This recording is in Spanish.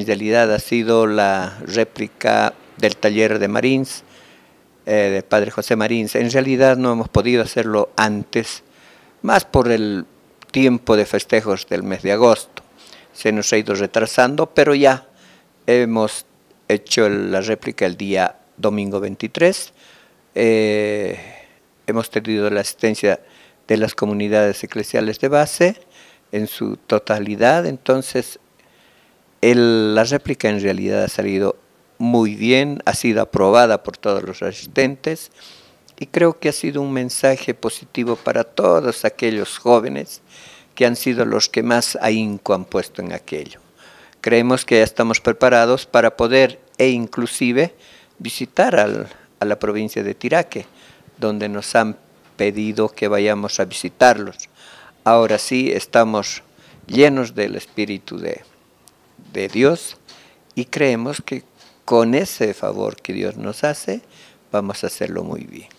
en realidad ha sido la réplica del taller de Marins, eh, de Padre José Marins. En realidad no hemos podido hacerlo antes, más por el tiempo de festejos del mes de agosto. Se nos ha ido retrasando, pero ya hemos hecho la réplica el día domingo 23. Eh, hemos tenido la asistencia de las comunidades eclesiales de base en su totalidad, entonces la réplica en realidad ha salido muy bien, ha sido aprobada por todos los asistentes y creo que ha sido un mensaje positivo para todos aquellos jóvenes que han sido los que más ahínco han puesto en aquello. Creemos que ya estamos preparados para poder e inclusive visitar a la provincia de Tiraque, donde nos han pedido que vayamos a visitarlos. Ahora sí estamos llenos del espíritu de de Dios y creemos que con ese favor que Dios nos hace, vamos a hacerlo muy bien.